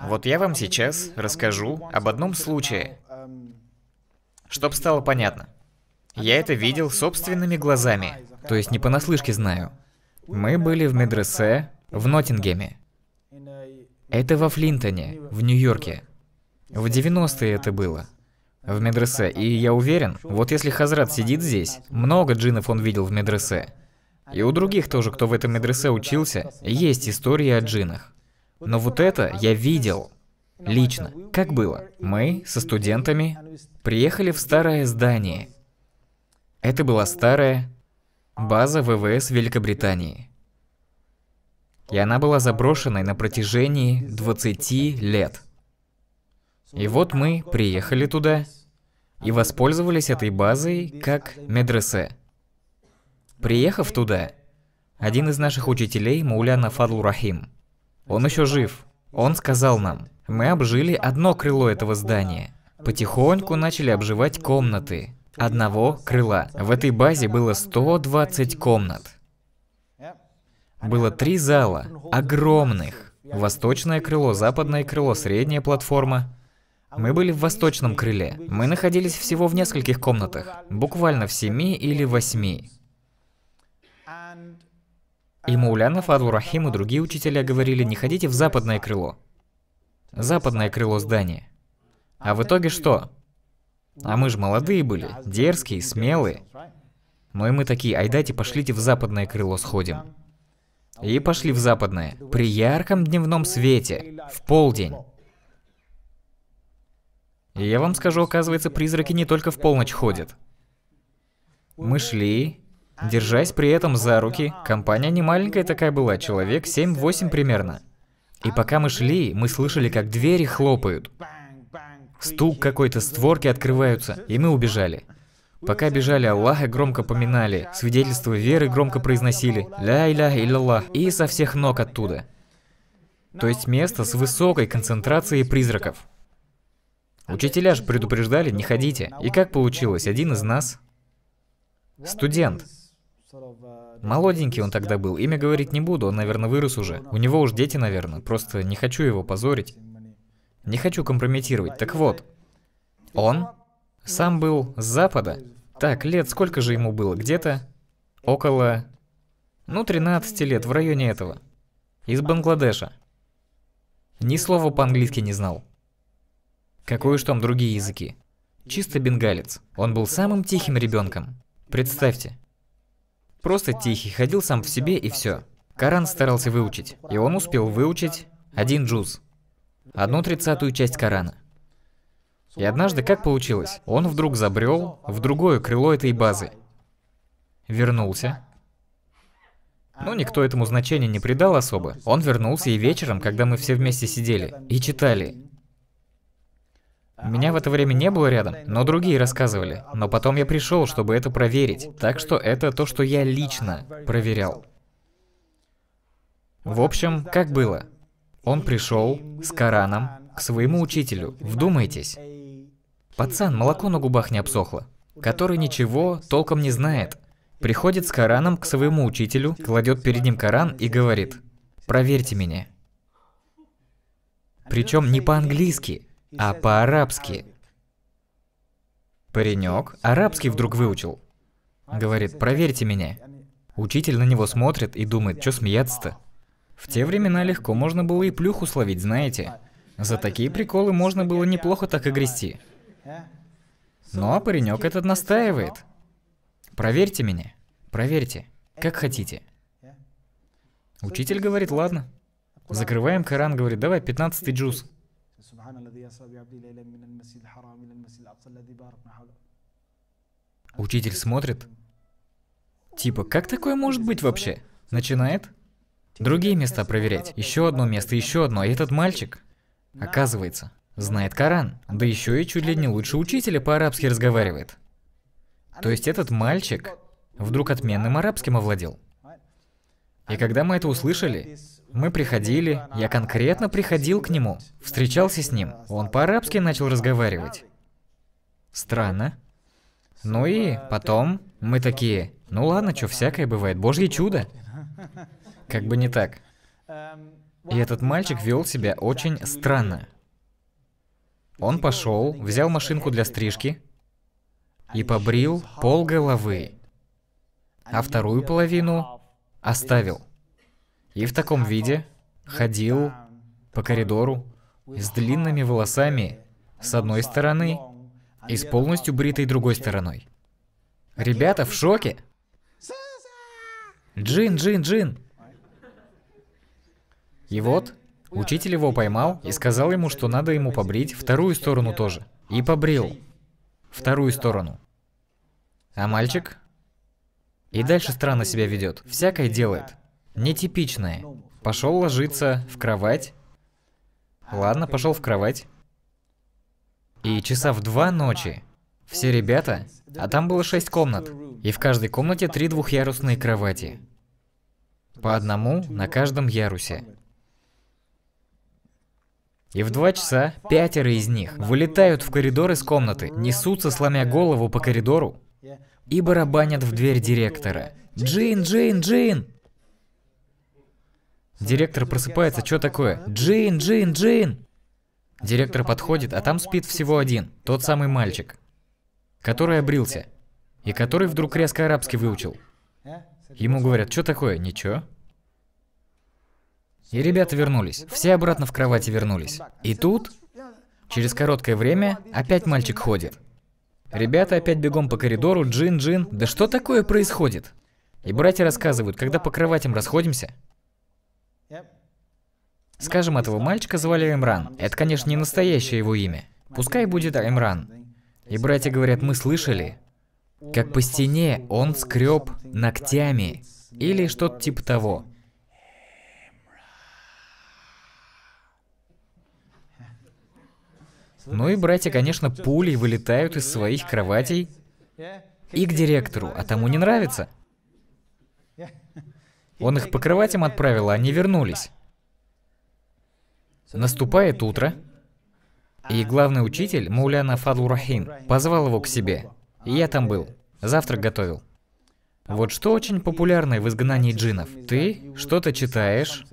Вот я вам сейчас расскажу об одном случае, чтобы стало понятно. Я это видел собственными глазами, то есть не понаслышке знаю. Мы были в медресе в Ноттингеме. Это во Флинтоне, в Нью-Йорке. В 90-е это было. В медресе. И я уверен, вот если Хазрат сидит здесь, много джинов он видел в медресе. И у других тоже, кто в этом медресе учился, есть истории о джинах. Но вот это я видел лично. Как было? Мы со студентами приехали в старое здание. Это была старая база ВВС Великобритании. И она была заброшенной на протяжении 20 лет. И вот мы приехали туда и воспользовались этой базой как медресе. Приехав туда, один из наших учителей, Мауляна Фадлурахим. Рахим, он еще жив. Он сказал нам, мы обжили одно крыло этого здания. Потихоньку начали обживать комнаты. Одного крыла. В этой базе было 120 комнат. Было три зала, огромных. Восточное крыло, западное крыло, средняя платформа. Мы были в восточном крыле. Мы находились всего в нескольких комнатах, буквально в семи или восьми. И Маулянов, Алурахим и другие учителя говорили, не ходите в западное крыло. Западное крыло здания. А в итоге что? А мы же молодые были, дерзкие, смелые. Ну и мы такие, айдайте, пошлите в западное крыло сходим. И пошли в западное, при ярком дневном свете, в полдень. И я вам скажу, оказывается, призраки не только в полночь ходят. Мы шли, держась при этом за руки. Компания не маленькая такая была, человек 7-8 примерно. И пока мы шли, мы слышали, как двери хлопают. Стук какой-то, створки открываются, и мы убежали. Пока бежали, Аллаха громко поминали, свидетельство веры громко произносили, ля иля илля и со всех ног оттуда. То есть место с высокой концентрацией призраков. Учителя же предупреждали, не ходите. И как получилось, один из нас, студент, Молоденький он тогда был, имя говорить не буду, он, наверное, вырос уже. У него уж дети, наверное, просто не хочу его позорить. Не хочу компрометировать. Так вот, он сам был с Запада. Так, лет сколько же ему было? Где-то около, ну, 13 лет, в районе этого. Из Бангладеша. Ни слова по-английски не знал. Какой уж там другие языки. Чисто бенгалец. Он был самым тихим ребенком. Представьте, Просто тихий, ходил сам в себе и все. Коран старался выучить, и он успел выучить один джуз, одну тридцатую часть Корана. И однажды как получилось? Он вдруг забрел в другое крыло этой базы. Вернулся. Но ну, никто этому значения не придал особо. Он вернулся и вечером, когда мы все вместе сидели и читали, меня в это время не было рядом, но другие рассказывали. Но потом я пришел, чтобы это проверить. Так что это то, что я лично проверял. В общем, как было. Он пришел с Кораном к своему учителю. Вдумайтесь. Пацан, молоко на губах не обсохло. Который ничего толком не знает. Приходит с Кораном к своему учителю, кладет перед ним Коран и говорит, «Проверьте меня». Причем не по-английски, а по-арабски. Паренек арабский вдруг выучил. Говорит, проверьте меня. Учитель на него смотрит и думает, что смеяться-то? В те времена легко можно было и плюху словить, знаете. За такие приколы можно было неплохо так и грести. Но ну, а паренек этот настаивает. Проверьте меня. Проверьте. Как хотите. Учитель говорит, ладно. Закрываем Коран, говорит, давай 15 джуз. Учитель смотрит. Типа, как такое может быть вообще? Начинает другие места проверять, еще одно место, еще одно. И этот мальчик, оказывается, ну, знает Коран. Да еще и чуть ли не лучше учителя по-арабски разговаривает. То есть этот мальчик вдруг отменным арабским овладел. И когда мы это услышали, мы приходили, я конкретно приходил к нему, встречался с ним. Он по-арабски начал разговаривать. Странно. Ну и потом мы такие, ну ладно, что всякое бывает, божье чудо. Как бы не так. И этот мальчик вел себя очень странно. Он пошел, взял машинку для стрижки и побрил пол головы, а вторую половину оставил. И в таком виде ходил по коридору с длинными волосами с одной стороны и с полностью бритой другой стороной. Ребята в шоке. Джин, Джин, Джин. И вот, учитель его поймал и сказал ему, что надо ему побрить вторую сторону тоже. И побрил вторую сторону. А мальчик и дальше странно себя ведет, всякое делает нетипичное. Пошел ложиться в кровать. Ладно, пошел в кровать. И часа в два ночи все ребята, а там было шесть комнат, и в каждой комнате три двухъярусные кровати. По одному на каждом ярусе. И в два часа пятеро из них вылетают в коридор из комнаты, несутся, сломя голову по коридору, и барабанят в дверь директора. «Джин, Джин, Джин!» Директор просыпается, что такое? Джин, Джин, Джин! Директор подходит, а там спит всего один, тот самый мальчик, который обрился, и который вдруг резко арабский выучил. Ему говорят, что такое? Ничего. И ребята вернулись, все обратно в кровати вернулись. И тут, через короткое время, опять мальчик ходит. Ребята опять бегом по коридору, Джин, Джин, да что такое происходит? И братья рассказывают, когда по кроватям расходимся, Скажем, ну, этого мальчика звали Эмран. Это, конечно, не настоящее его имя. Пускай будет Эмран. И братья говорят, мы слышали, как по стене он скреб ногтями или что-то типа того. Ну и братья, конечно, пулей вылетают из своих кроватей и к директору, а тому не нравится. Он их покрывать им отправил, а они вернулись. Наступает утро, и главный учитель, Мауляна Фадлу позвал его к себе. я там был. Завтрак готовил. Вот что очень популярное в изгнании джинов. Ты что-то читаешь,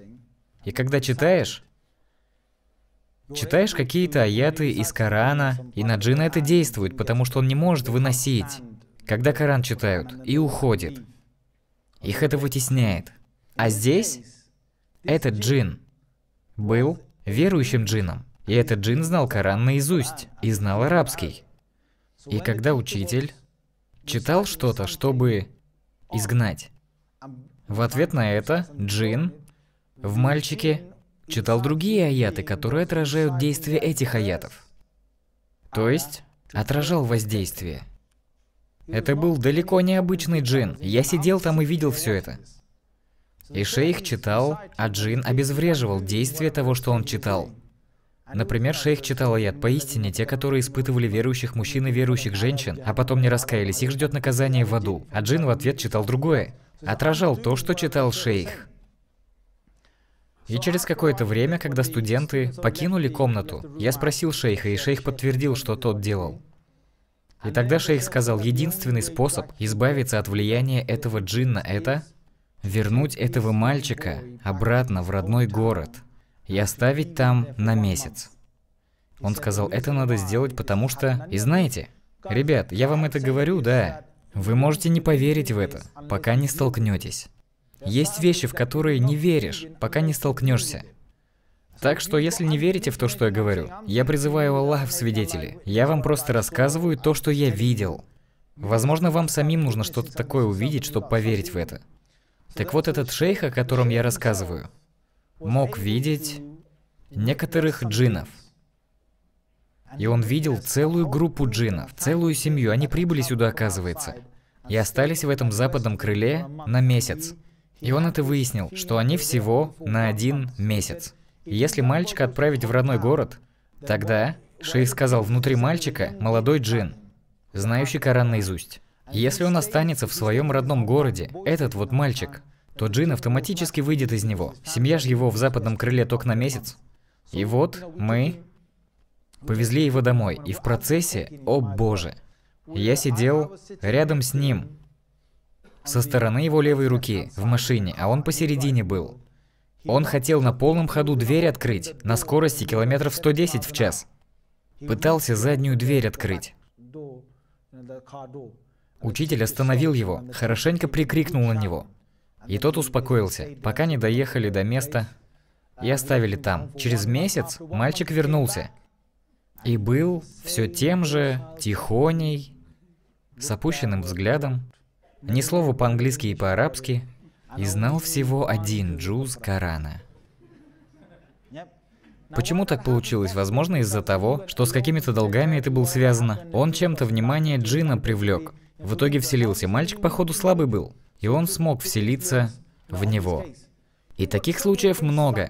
и когда читаешь, читаешь какие-то аяты из Корана, и на джина это действует, потому что он не может выносить, когда Коран читают, и уходит. Их это вытесняет. А здесь этот джин был верующим джином. И этот джин знал Коран наизусть и знал арабский. И когда учитель читал что-то, чтобы изгнать, в ответ на это джин в мальчике читал другие аяты, которые отражают действие этих аятов. То есть отражал воздействие. Это был далеко не обычный джин. Я сидел там и видел все это. И шейх читал, а джин обезвреживал действие того, что он читал. Например, шейх читал аят «Поистине те, которые испытывали верующих мужчин и верующих женщин, а потом не раскаялись, их ждет наказание в аду». А джин в ответ читал другое. Отражал то, что читал шейх. И через какое-то время, когда студенты покинули комнату, я спросил шейха, и шейх подтвердил, что тот делал. И тогда шейх сказал, единственный способ избавиться от влияния этого джинна – это вернуть этого мальчика обратно в родной город и оставить там на месяц. Он сказал, это надо сделать, потому что... И знаете, ребят, я вам это говорю, да, вы можете не поверить в это, пока не столкнетесь. Есть вещи, в которые не веришь, пока не столкнешься. Так что, если не верите в то, что я говорю, я призываю Аллаха в свидетели. Я вам просто рассказываю то, что я видел. Возможно, вам самим нужно что-то такое увидеть, чтобы поверить в это. Так вот, этот шейх, о котором я рассказываю, мог видеть некоторых джинов. И он видел целую группу джинов, целую семью. Они прибыли сюда, оказывается. И остались в этом западном крыле на месяц. И он это выяснил, что они всего на один месяц. Если мальчика отправить в родной город, тогда, шейх сказал, внутри мальчика молодой джин, знающий Коран наизусть. Если он останется в своем родном городе, этот вот мальчик, то джин автоматически выйдет из него. Семья же его в западном крыле только на месяц. И вот мы повезли его домой, и в процессе, о боже, я сидел рядом с ним, со стороны его левой руки, в машине, а он посередине был. Он хотел на полном ходу дверь открыть, на скорости километров 110 в час. Пытался заднюю дверь открыть. Учитель остановил его, хорошенько прикрикнул на него. И тот успокоился, пока не доехали до места и оставили там. Через месяц мальчик вернулся и был все тем же тихоней, с опущенным взглядом, ни слова по-английски и по-арабски, и знал всего один джуз Корана. Почему так получилось? Возможно, из-за того, что с какими-то долгами это было связано. Он чем-то внимание джина привлек. В итоге вселился. Мальчик, походу, слабый был. И он смог вселиться в него. И таких случаев много.